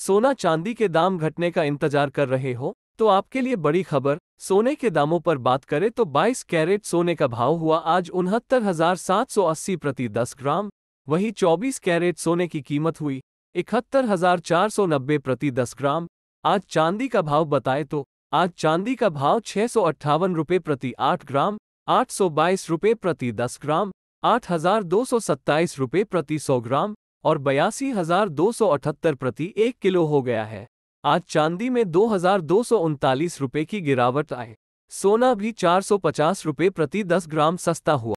सोना चांदी के दाम घटने का इंतजार कर रहे हो तो आपके लिए बड़ी खबर सोने के दामों पर बात करें तो 22 कैरेट सोने का भाव हुआ आज उनहत्तर प्रति 10 ग्राम वही 24 कैरेट सोने की कीमत हुई इकहत्तर प्रति 10 ग्राम आज चांदी का भाव बताए तो आज चांदी का भाव छः रुपये प्रति 8 ग्राम आठ रुपये प्रति 10 ग्राम आठ रुपये प्रति 100 ग्राम और बयासी हजार दो सौ अठहत्तर प्रति एक किलो हो गया है आज चांदी में दो हजार दो सौ उनतालीस रुपये की गिरावट आई सोना भी चार सौ पचास रुपये प्रति दस ग्राम सस्ता हुआ